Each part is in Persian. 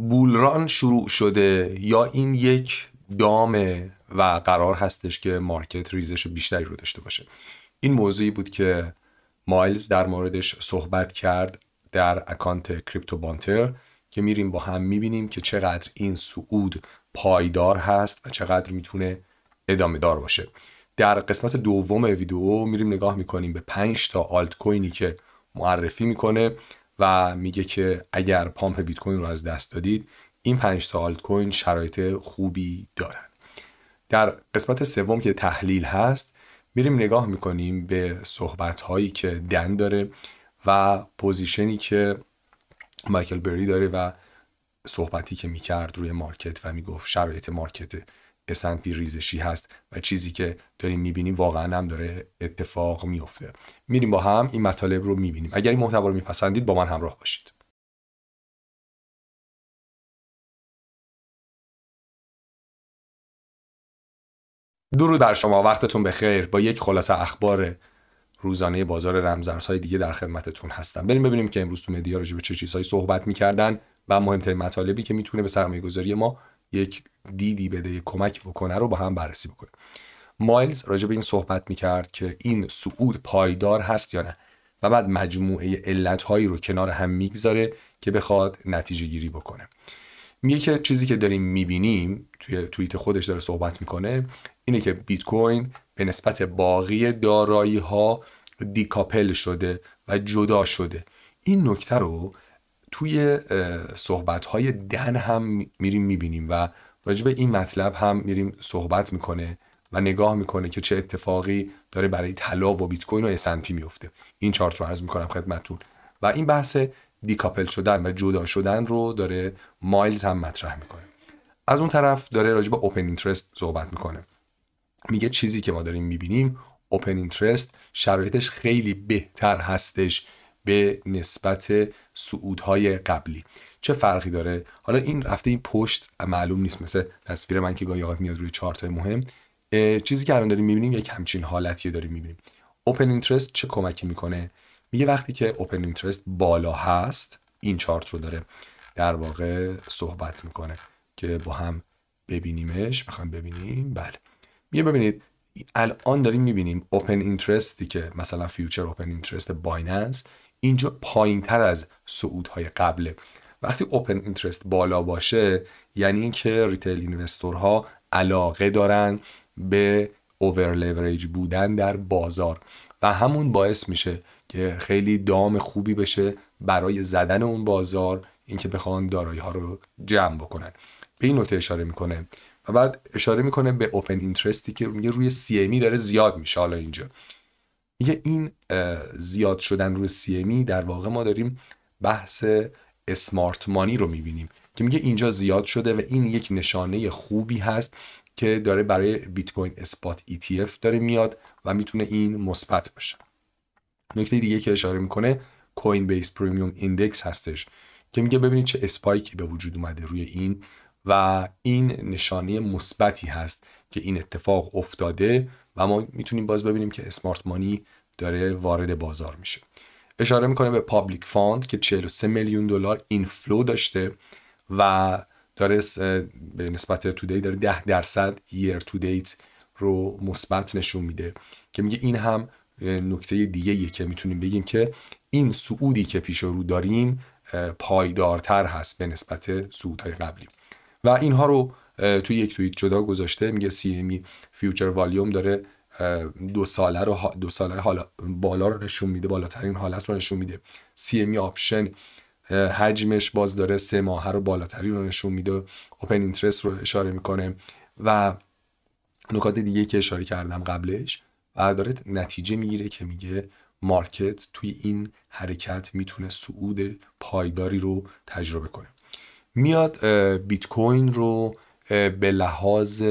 بولران شروع شده یا این یک دامه و قرار هستش که مارکت ریزش بیشتری رو داشته باشه این موضوعی بود که مایلز در موردش صحبت کرد در اکانت کریپتو بانتر که میریم با هم میبینیم که چقدر این سعود پایدار هست و چقدر میتونه ادامه دار باشه در قسمت دوم ویدیو میریم نگاه میکنیم به 5 تا آلت کوینی که معرفی میکنه و میگه که اگر پامپ بیت کوین رو از دست دادید این 5 تا کوین شرایط خوبی دارن در قسمت سوم که تحلیل هست میریم نگاه میکنیم به صحبت هایی که دن داره و پوزیشنی که مایکل بری داره و صحبتی که میکرد روی مارکت و میگفت شرایط مارکت S&P ریزشی هست و چیزی که داریم میبینیم واقعا هم داره اتفاق میفته میریم با هم این مطالب رو میبینیم اگر این محتوا رو میپسندید با من همراه باشید درود بر شما وقتتون بخیر با یک خلاصه اخبار روزانه بازار رمزارزهای دیگه در خدمتتون هستم بریم ببینیم که امروز تو مدیا راجع به چه چیزهایی صحبت میکردن و مهمترین مطالبی که میتونه به سرمایه گذاری ما یک دیدی بده یک کمک بکنه رو با هم بررسی بکنه مایلز راجع به این صحبت میکرد که این صعود پایدار هست یا نه و بعد مجموعه علتهایی رو کنار هم میگذاره که بخواد نتیجه گیری بکنه میگه که چیزی که داریم میبینیم توی توییت خودش داره صحبت میکنه اینه که بیت کوین به نسبت باقی دارایی ها دیکاپل شده و جدا شده این نکته رو توی های دن هم میریم میبینیم و راجع به این مطلب هم میریم صحبت میکنه و نگاه میکنه که چه اتفاقی داره برای طلا و بیت کوین و اس میفته این چارت رو عرض میکنم خدمتتون و این بحث دیکاپل شدن و جدا شدن رو داره مایلز هم مطرح میکنه از اون طرف داره راجع به اوپن اینترست صحبت میکنه میگه چیزی که ما داریم میبینیم اوپن اینترست شرایطش خیلی بهتر هستش به نسبت سعودهای قبلی چه فرقی داره حالا این رفته این پشت معلوم نیست مثل تصویر من که گاهی میاد روی چارت مهم چیزی که الان داریم میبینیم یک همچین حالتی داریم میبینیم اوپن اینترست چه کمکی میکنه میگه وقتی که اوپن اینترست بالا هست این چارت رو داره در واقع صحبت میکنه که با هم ببینیمش میخوام ببینیم بله میگه ببینید الان داریم میبینیم اوپن اینترستی که مثلا فیوچر اوپن اینترست بایننس اینجا پایین تر از های قبله وقتی اوپن اینترست بالا باشه یعنی اینکه ریتیل اینوستورها علاقه دارن به اوور بودن در بازار و همون باعث میشه که خیلی دام خوبی بشه برای زدن اون بازار اینکه بخوان دارایی ها رو جمع بکنن به این نکته اشاره میکنه و بعد اشاره میکنه به اوپن اینترستی که میگه روی سی e داره زیاد میشه حالا اینجا میگه این زیاد شدن روی سی e در واقع ما داریم بحث اسمارت مانی رو میبینیم که میگه اینجا زیاد شده و این یک نشانه خوبی هست که داره برای بیت کوین اسپات ETF داره میاد و میتونه این مثبت باشه نکته دیگه که اشاره میکنه کوین بیس پریمیوم ایندکس هستش که میگه ببینید چه اسپایکی به وجود اومده روی این و این نشانه مثبتی هست که این اتفاق افتاده و ما میتونیم باز ببینیم که اسمارت مانی داره وارد بازار میشه اشاره میکنه به پابلیک فاند که 43 میلیون دلار اینفلو داشته و داره به نسبت تودی داره 10 درصد year تو دیت رو مثبت نشون میده که میگه این هم نکته دیگه یه که میتونیم بگیم که این سعودی که پیش رو داریم پایدارتر هست به نسبت سعودهای قبلی و اینها رو توی یک توییت جدا گذاشته میگه سی امی فیوچر والیوم داره دو ساله رو دو ساله حالا بالا رو نشون میده بالاترین حالت رو نشون میده سی امی آپشن حجمش باز داره سه ماه رو بالاترین رو نشون میده اوپن اینترست رو اشاره میکنه و نکات دیگه که اشاره کردم قبلش و داره نتیجه میگیره که میگه مارکت توی این حرکت میتونه صعود پایداری رو تجربه کنه میاد بیت کوین رو به لحاظ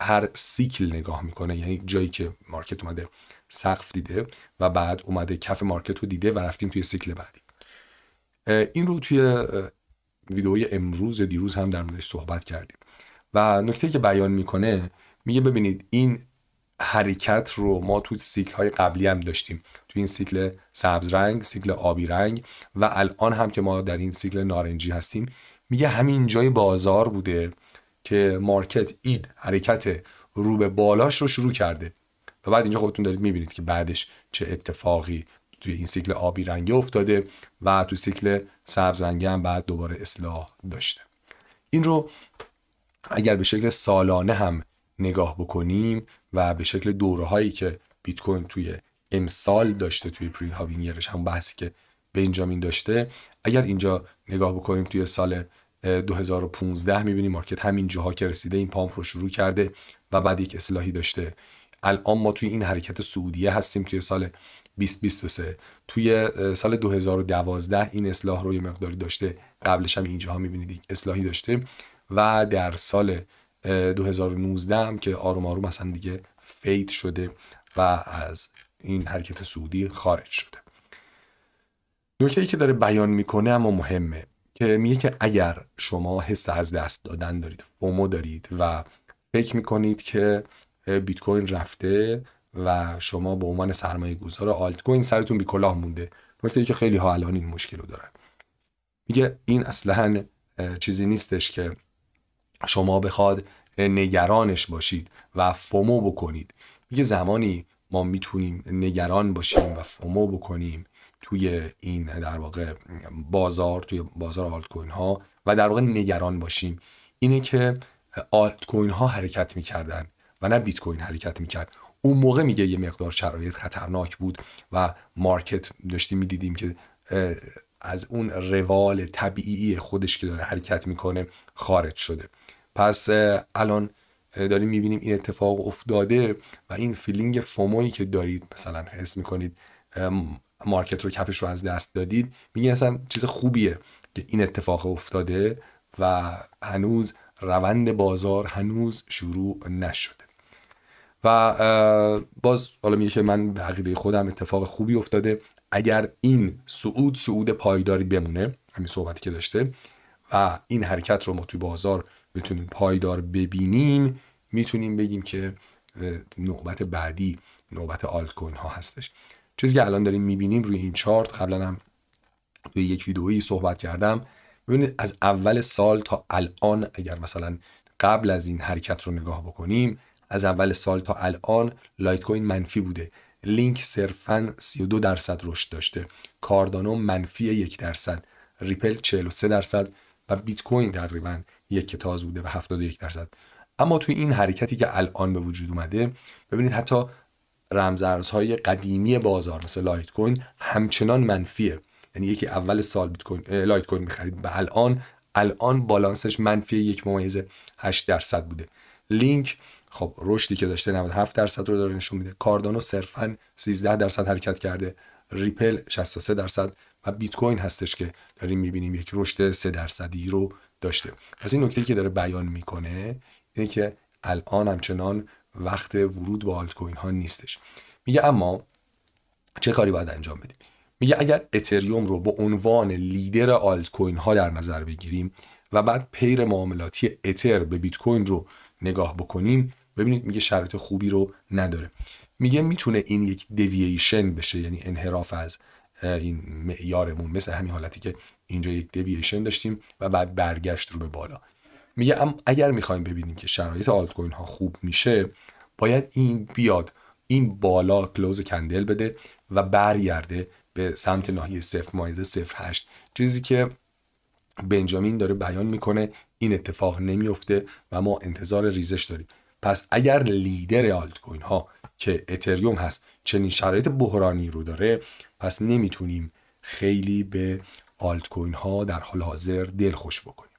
هر سیکل نگاه میکنه یعنی جایی که مارکت اومده سقف دیده و بعد اومده کف مارکت رو دیده و رفتیم توی سیکل بعدی این رو توی ویدئوی امروز دیروز هم در موردش صحبت کردیم و نکته که بیان میکنه میگه ببینید این حرکت رو ما تو سیکل های قبلی هم داشتیم توی این سیکل سبز رنگ سیکل آبی رنگ و الان هم که ما در این سیکل نارنجی هستیم میگه همین جای بازار بوده که مارکت این حرکت رو به بالاش رو شروع کرده و بعد اینجا خودتون دارید میبینید که بعدش چه اتفاقی توی این سیکل آبی رنگی افتاده و تو سیکل سبز رنگی هم بعد دوباره اصلاح داشته این رو اگر به شکل سالانه هم نگاه بکنیم و به شکل دوره هایی که بیت کوین توی امسال داشته توی پری هاوینگرش هم بحثی که بنجامین داشته اگر اینجا نگاه بکنیم توی سال 2015 میبینیم مارکت همین جاها که رسیده این پامپ رو شروع کرده و بعد یک اصلاحی داشته الان ما توی این حرکت سعودیه هستیم توی سال 2023 توی سال 2012 این اصلاح رو یه مقداری داشته قبلش هم اینجاها میبینید اصلاحی داشته و در سال 2019 هم که آروم آروم اصلا دیگه فید شده و از این حرکت سعودی خارج شده نکته ای که داره بیان میکنه اما مهمه که میگه که اگر شما حس از دست دادن دارید فومو دارید و فکر میکنید که بیت کوین رفته و شما به عنوان سرمایه گذار آلت کوین سرتون بی کلاه مونده نکته که خیلی ها الان این مشکل رو دارن میگه این اصلا چیزی نیستش که شما بخواد نگرانش باشید و فومو بکنید میگه زمانی ما میتونیم نگران باشیم و فومو بکنیم توی این در واقع بازار توی بازار آلت کوین ها و در واقع نگران باشیم اینه که آلت کوین ها حرکت میکردن و نه بیت کوین حرکت میکرد اون موقع میگه یه مقدار شرایط خطرناک بود و مارکت داشتیم میدیدیم که از اون روال طبیعی خودش که داره حرکت میکنه خارج شده پس الان داریم میبینیم این اتفاق افتاده و این فیلینگ فومویی که دارید مثلا حس میکنید مارکت رو کفش رو از دست دادید میگین اصلا چیز خوبیه که این اتفاق افتاده و هنوز روند بازار هنوز شروع نشده و باز حالا میشه من به عقیده خودم اتفاق خوبی افتاده اگر این سعود سعود پایداری بمونه همین صحبتی که داشته و این حرکت رو ما توی بازار بتونیم پایدار ببینیم میتونیم بگیم که نوبت بعدی نوبت آلت ها هستش چیزی که الان داریم میبینیم روی این چارت قبلا هم توی یک ویدئویی صحبت کردم ببینید از اول سال تا الان اگر مثلا قبل از این حرکت رو نگاه بکنیم از اول سال تا الان لایت کوین منفی بوده لینک صرفا 32 درصد رشد داشته کاردانو منفی 1 درصد ریپل 43 درصد و بیت کوین تقریبا یک تاز بوده و 71 درصد اما توی این حرکتی که الان به وجود اومده ببینید حتی رمزارزهای قدیمی بازار مثل لایت کوین همچنان منفیه یعنی یکی اول سال بیت کوین لایت کوین میخرید به الان الان بالانسش منفی یک ممیز 8 درصد بوده لینک خب رشدی که داشته 97 درصد رو داره نشون میده کاردانو صرفا 13 درصد حرکت کرده ریپل 63 درصد و بیت کوین هستش که داریم میبینیم یک رشد 3 درصدی رو داشته پس این نکته که داره بیان میکنه اینه که الان همچنان وقت ورود به آلت کوین ها نیستش میگه اما چه کاری باید انجام بدیم میگه اگر اتریوم رو به عنوان لیدر آلت کوین ها در نظر بگیریم و بعد پیر معاملاتی اتر به بیت کوین رو نگاه بکنیم ببینید میگه شرط خوبی رو نداره میگه میتونه این یک دیوییشن بشه یعنی انحراف از این معیارمون مثل همین حالتی که اینجا یک دیوییشن داشتیم و بعد برگشت رو به بالا میگه اگر میخوایم ببینیم که شرایط آلت کوین ها خوب میشه باید این بیاد این بالا کلوز کندل بده و برگرده به سمت ناحیه 0 مایزه هشت، چیزی که بنجامین داره بیان میکنه این اتفاق نمیفته و ما انتظار ریزش داریم پس اگر لیدر آلت کوین ها که اتریوم هست چنین شرایط بحرانی رو داره پس نمیتونیم خیلی به آلت کوین ها در حال حاضر دل خوش بکنیم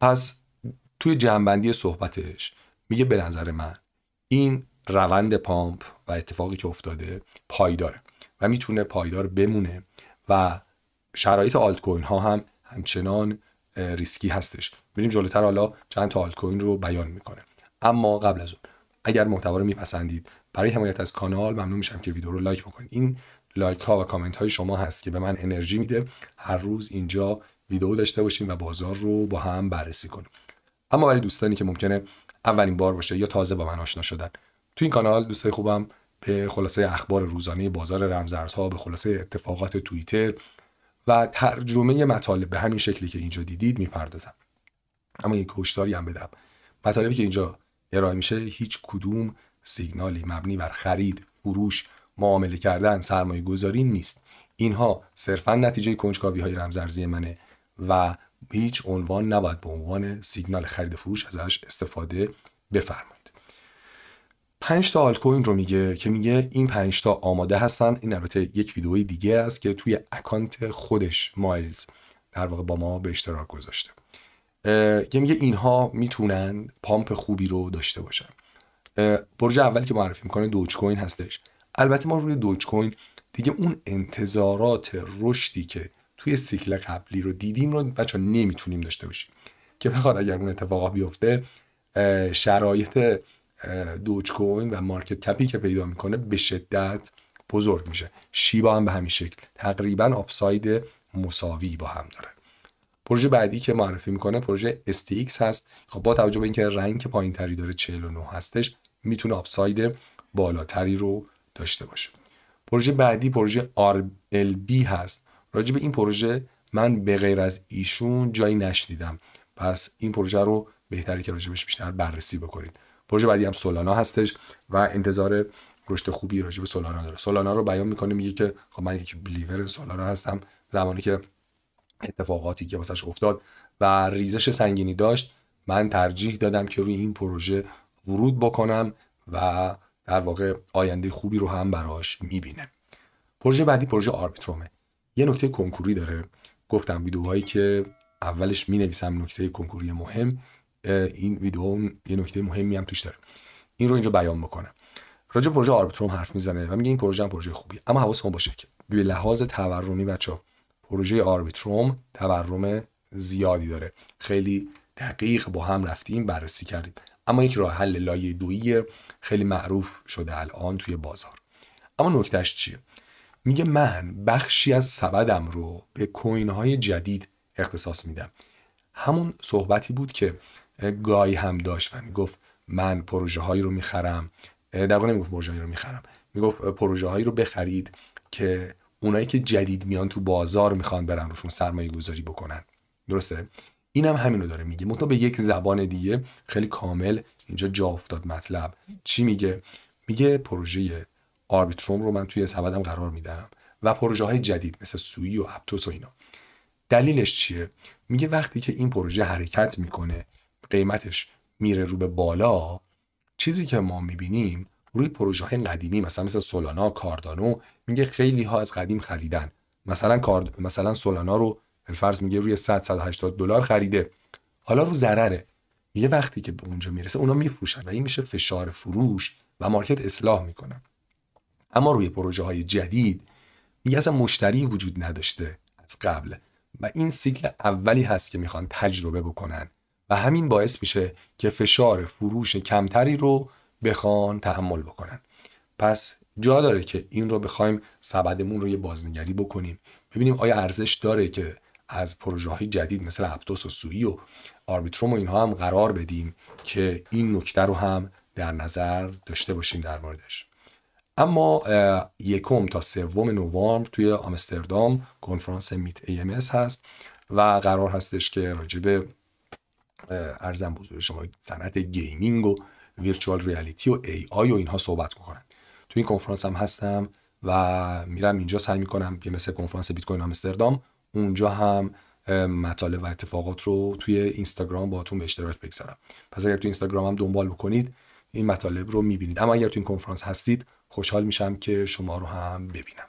پس توی جنبندی صحبتش میگه به نظر من این روند پامپ و اتفاقی که افتاده پایداره و میتونه پایدار بمونه و شرایط آلت کوین ها هم همچنان ریسکی هستش بریم جلوتر حالا چند تا آلت کوین رو بیان میکنه اما قبل از اون اگر محتوا رو میپسندید برای حمایت از کانال ممنون میشم که ویدیو رو لایک بکنید این لایک ها و کامنت های شما هست که به من انرژی میده هر روز اینجا ویدئو داشته باشیم و بازار رو با هم بررسی کنیم اما برای دوستانی که ممکنه اولین بار باشه یا تازه با من آشنا شدن تو این کانال دوستای خوبم به خلاصه اخبار روزانه بازار رمزارزها به خلاصه اتفاقات توییتر و ترجمه مطالب به همین شکلی که اینجا دیدید میپردازم اما یک هشداری هم بدم مطالبی که اینجا ارائه میشه هیچ کدوم سیگنالی مبنی بر خرید فروش معامله کردن سرمایه گذاری نیست اینها صرفا نتیجه کنجکاوی های رمزارزی منه و هیچ عنوان نباید به عنوان سیگنال خرید فروش ازش استفاده بفرمایید پنج تا کوین رو میگه که میگه این پنج تا آماده هستن این البته یک ویدئوی دیگه است که توی اکانت خودش مایلز در واقع با ما به اشتراک گذاشته که میگه اینها میتونن پامپ خوبی رو داشته باشن پروژه اولی که معرفی میکنه دوچ کوین هستش البته ما روی دوچ کوین دیگه اون انتظارات رشدی که توی سیکل قبلی رو دیدیم رو بچه نمیتونیم داشته باشیم که بخواد اگر اون اتفاقا بیفته شرایط دوچ کوین و مارکت کپی که پیدا میکنه به شدت بزرگ میشه شیبا هم به همین شکل تقریبا آپساید مساوی با هم داره پروژه بعدی که معرفی میکنه پروژه STX هست خب با توجه به اینکه رنگ پایین تری داره 49 هستش میتونه آپساید بالاتری رو داشته باشه پروژه بعدی پروژه RLB هست راجع به این پروژه من به غیر از ایشون جایی نشدیدم پس این پروژه رو بهتری که راجبش بیشتر بررسی بکنید پروژه بعدی هم سولانا هستش و انتظار رشد خوبی راجع به سولانا داره سولانا رو بیان میکنه میگه که خب من یک بلیور سولانا هستم زمانی که اتفاقاتی که واسش افتاد و ریزش سنگینی داشت من ترجیح دادم که روی این پروژه ورود بکنم و در واقع آینده خوبی رو هم براش میبینه پروژه بعدی پروژه آربیترومه یه نکته کنکوری داره گفتم ویدیوهایی که اولش می نویسم نکته کنکوری مهم این ویدیو یه نکته مهمی هم توش داره این رو اینجا بیان میکنه راجع پروژه آربیتروم حرف میزنه و میگه این پروژه هم پروژه خوبی اما حواستون باشه که به لحاظ تورمی بچا پروژه آربیتروم تورم زیادی داره خیلی دقیق با هم رفتیم بررسی کردیم اما یک راه حل لایه دویی خیلی معروف شده الان توی بازار اما نکتهش چیه میگه من بخشی از سبدم رو به کوین های جدید اختصاص میدم همون صحبتی بود که گای هم داشت و میگفت من پروژه هایی رو میخرم در نمیگفت پروژه هایی رو میخرم میگفت پروژه هایی رو بخرید که اونایی که جدید میان تو بازار میخوان برن روشون سرمایه گذاری بکنن درسته اینم هم همینو داره میگه مطمئن به یک زبان دیگه خیلی کامل اینجا جا افتاد مطلب چی میگه میگه پروژه آربیتروم رو من توی سبدم قرار میدم و پروژه های جدید مثل سویی و اپتوس و اینا دلیلش چیه میگه وقتی که این پروژه حرکت میکنه قیمتش میره رو به بالا چیزی که ما میبینیم روی پروژه های قدیمی مثلا مثل سولانا کاردانو میگه خیلی ها از قدیم خریدن مثلا کارد... مثلا سولانا رو الفرض میگه روی 100 180 دلار خریده حالا رو ضرره یه وقتی که به اونجا میرسه اونا میفروشن و این میشه فشار فروش و مارکت اصلاح میکنه. اما روی پروژه های جدید میگه اصلا مشتری وجود نداشته از قبل و این سیکل اولی هست که میخوان تجربه بکنن و همین باعث میشه که فشار فروش کمتری رو بخوان تحمل بکنن پس جا داره که این رو بخوایم سبدمون رو یه بازنگری بکنیم ببینیم آیا ارزش داره که از پروژه های جدید مثل اپتوس و سویی و آربیتروم و اینها هم قرار بدیم که این نکته رو هم در نظر داشته باشیم در موردش اما یکم تا سوم نوامبر توی آمستردام کنفرانس میت ای ام هست و قرار هستش که راجب ارزم بزرگ شما صنعت گیمینگ و ویرچوال ریالیتی و ای آی و اینها صحبت کنن توی این کنفرانس هم هستم و میرم اینجا سعی میکنم که مثل کنفرانس بیت کوین آمستردام اونجا هم مطالب و اتفاقات رو توی اینستاگرام باهاتون به اشتراک بگذارم پس اگر تو اینستاگرام هم دنبال بکنید این مطالب رو میبینید اما اگر تو این کنفرانس هستید خوشحال میشم که شما رو هم ببینم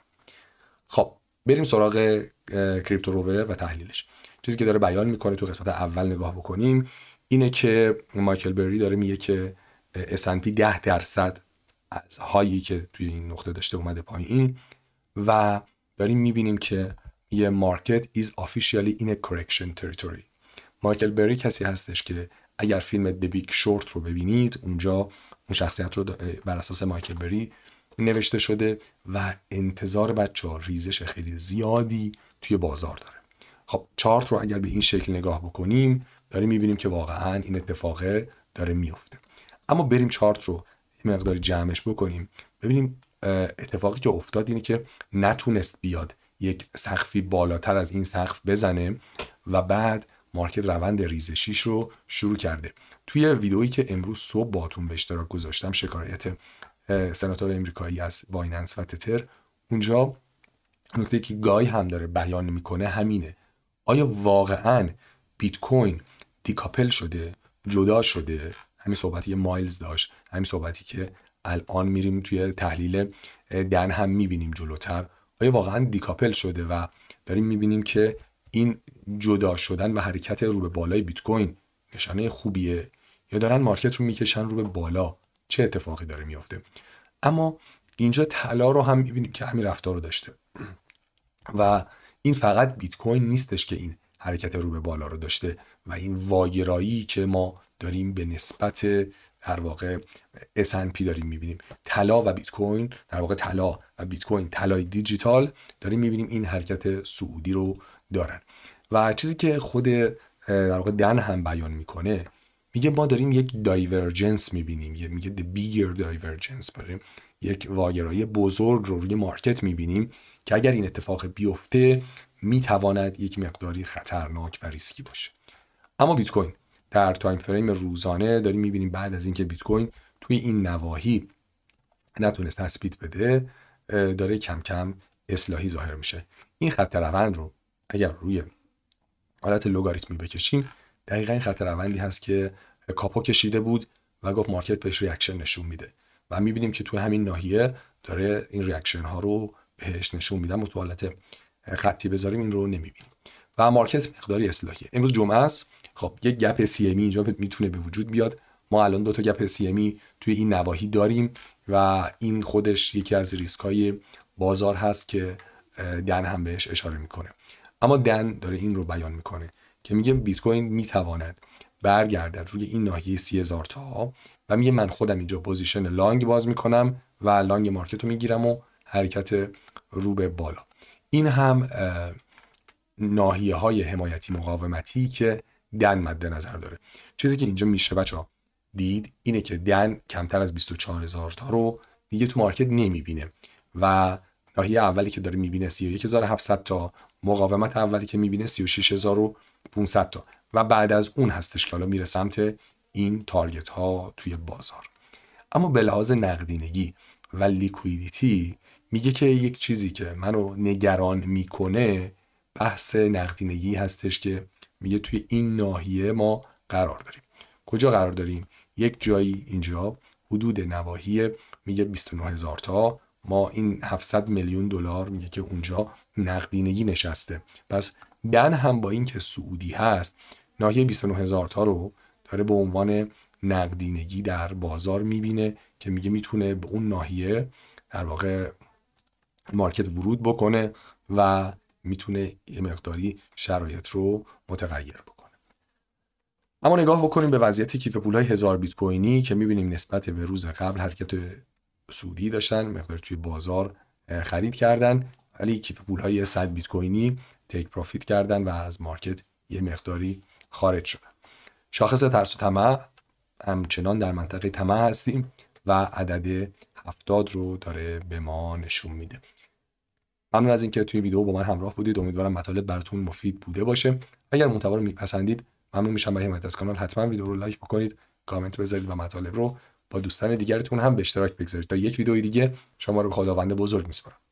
خب بریم سراغ کریپتو روور و تحلیلش چیزی که داره بیان میکنه تو قسمت اول نگاه بکنیم اینه که مایکل بری داره میگه که S&P 10 درصد از هایی که توی این نقطه داشته اومده پایین و داریم میبینیم که یه مارکت is officially in a correction territory مایکل بری کسی هستش که اگر فیلم The Big Short رو ببینید اونجا اون شخصیت رو بر اساس مایکل بری نوشته شده و انتظار بچه ها ریزش خیلی زیادی توی بازار داره خب چارت رو اگر به این شکل نگاه بکنیم داریم میبینیم که واقعا این اتفاق داره میفته اما بریم چارت رو یه مقدار جمعش بکنیم ببینیم اتفاقی که افتاد اینه که نتونست بیاد یک سقفی بالاتر از این سقف بزنه و بعد مارکت روند ریزشیش رو شروع کرده توی ویدئویی که امروز صبح باتون به اشتراک گذاشتم شکایت سناتور امریکایی از بایننس و تتر اونجا نکته که گای هم داره بیان میکنه همینه آیا واقعا بیت کوین دیکاپل شده جدا شده همین صحبتی مایلز داشت همین صحبتی که الان میریم توی تحلیل دن هم میبینیم جلوتر آیا واقعا دیکاپل شده و داریم میبینیم که این جدا شدن و حرکت رو به بالای بیت کوین نشانه خوبیه یا دارن مارکت رو میکشن رو به بالا چه اتفاقی داره میافته اما اینجا طلا رو هم میبینیم که همین رفتار رو داشته و این فقط بیت کوین نیستش که این حرکت رو به بالا رو داشته و این واگرایی که ما داریم به نسبت در واقع S&P داریم میبینیم طلا و بیت کوین در واقع طلا و بیت کوین طلای دیجیتال داریم میبینیم این حرکت سعودی رو دارن و چیزی که خود در واقع دن هم بیان میکنه میگه ما داریم یک دایورجنس میبینیم میگه the bigger divergence بریم یک واگرایی بزرگ رو روی مارکت میبینیم که اگر این اتفاق بیفته میتواند یک مقداری خطرناک و ریسکی باشه اما بیت کوین در تایم فریم روزانه داریم میبینیم بعد از اینکه بیت کوین توی این نواحی نتونست تثبیت بده داره کم کم اصلاحی ظاهر میشه این خط روند رو اگر روی حالت لگاریتمی بکشیم دقیقا این خط روندی هست که کاپو کشیده بود و گفت مارکت بهش ریاکشن نشون میده و میبینیم که تو همین ناحیه داره این ریاکشن ها رو بهش نشون میده و تو حالت خطی بذاریم این رو نمیبینیم و مارکت مقداری اصلاحیه امروز جمعه است خب یک گپ سی ام e اینجا میتونه به وجود بیاد ما الان دو تا گپ سی ام e توی این نواحی داریم و این خودش یکی از ریسک های بازار هست که دن هم بهش اشاره میکنه اما دن داره این رو بیان میکنه که میگه بیت کوین میتواند برگردد روی این ناحیه سی هزار تا و میگه من خودم اینجا پوزیشن لانگ باز میکنم و لانگ مارکت رو میگیرم و حرکت رو به بالا این هم ناحیه های حمایتی مقاومتی که دن مد نظر داره چیزی که اینجا میشه بچه دید اینه که دن کمتر از 24 هزار تا رو دیگه تو مارکت نمیبینه و ناحیه اولی که داره میبینه 31700 تا مقاومت اولی که میبینه 36500 تا و بعد از اون هستش که حالا میره سمت این تارگت ها توی بازار اما به لحاظ نقدینگی و لیکویدیتی میگه که یک چیزی که منو نگران میکنه بحث نقدینگی هستش که میگه توی این ناحیه ما قرار داریم کجا قرار داریم یک جایی اینجا حدود نواحی میگه 29 هزار تا ما این 700 میلیون دلار میگه که اونجا نقدینگی نشسته پس دن هم با اینکه سعودی هست ناحیه 29 هزار تا رو داره به عنوان نقدینگی در بازار میبینه که میگه میتونه به اون ناحیه در واقع مارکت ورود بکنه و میتونه یه مقداری شرایط رو متغیر بکنه اما نگاه بکنیم به وضعیت کیف های هزار بیت کوینی که میبینیم نسبت به روز قبل حرکت سودی داشتن مقدار توی بازار خرید کردن ولی کیف پول های 100 بیت کوینی تیک پروفیت کردن و از مارکت یه مقداری خارج شدن شاخص ترس و طمع همچنان در منطقه طمع هستیم و عدد 70 رو داره به ما نشون میده ممنون از اینکه توی ویدیو با من همراه بودید امیدوارم مطالب براتون مفید بوده باشه اگر محتوا رو میپسندید ممنون میشم برای حمایت از کانال حتما ویدیو رو لایک بکنید کامنت بذارید و مطالب رو با دوستان دیگرتون هم به اشتراک بگذارید تا یک ویدیو دیگه شما رو خداوند بزرگ میسپارم